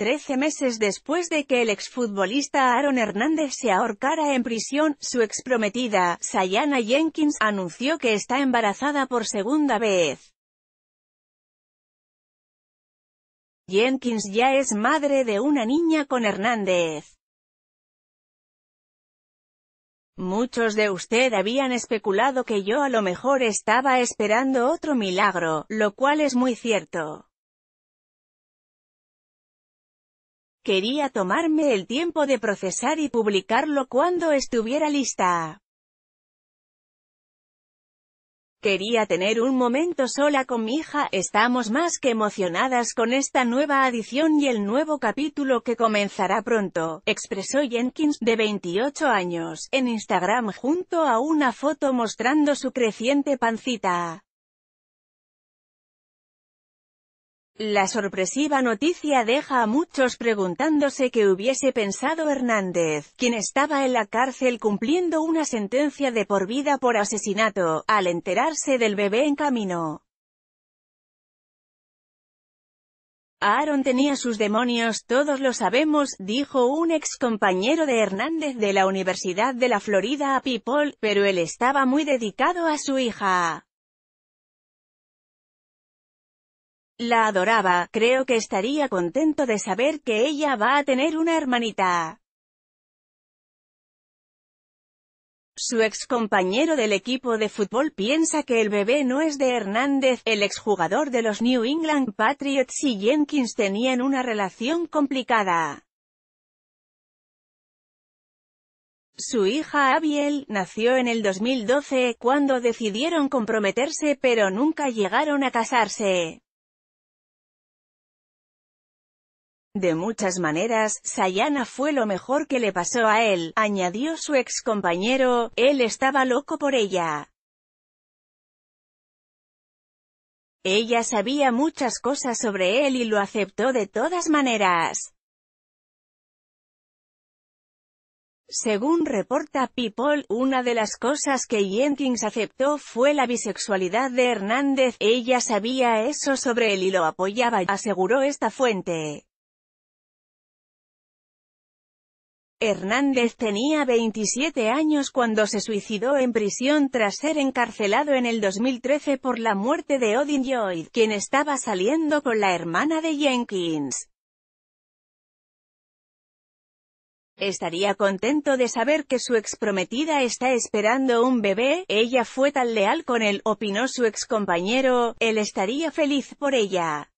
Trece meses después de que el exfutbolista Aaron Hernández se ahorcara en prisión, su exprometida, Sayana Jenkins, anunció que está embarazada por segunda vez. Jenkins ya es madre de una niña con Hernández. Muchos de usted habían especulado que yo a lo mejor estaba esperando otro milagro, lo cual es muy cierto. Quería tomarme el tiempo de procesar y publicarlo cuando estuviera lista. Quería tener un momento sola con mi hija, estamos más que emocionadas con esta nueva adición y el nuevo capítulo que comenzará pronto, expresó Jenkins, de 28 años, en Instagram junto a una foto mostrando su creciente pancita. La sorpresiva noticia deja a muchos preguntándose qué hubiese pensado Hernández, quien estaba en la cárcel cumpliendo una sentencia de por vida por asesinato, al enterarse del bebé en camino. Aaron tenía sus demonios, todos lo sabemos, dijo un ex compañero de Hernández de la Universidad de la Florida a People, pero él estaba muy dedicado a su hija. la adoraba, creo que estaría contento de saber que ella va a tener una hermanita. Su ex compañero del equipo de fútbol piensa que el bebé no es de Hernández, el exjugador de los New England Patriots y Jenkins tenían una relación complicada. Su hija Abiel, nació en el 2012, cuando decidieron comprometerse pero nunca llegaron a casarse. De muchas maneras, Sayana fue lo mejor que le pasó a él, añadió su ex compañero, él estaba loco por ella. Ella sabía muchas cosas sobre él y lo aceptó de todas maneras. Según reporta People, una de las cosas que Jenkins aceptó fue la bisexualidad de Hernández, ella sabía eso sobre él y lo apoyaba, aseguró esta fuente. Hernández tenía 27 años cuando se suicidó en prisión tras ser encarcelado en el 2013 por la muerte de Odin Lloyd, quien estaba saliendo con la hermana de Jenkins. Estaría contento de saber que su exprometida está esperando un bebé, ella fue tan leal con él, opinó su excompañero, él estaría feliz por ella.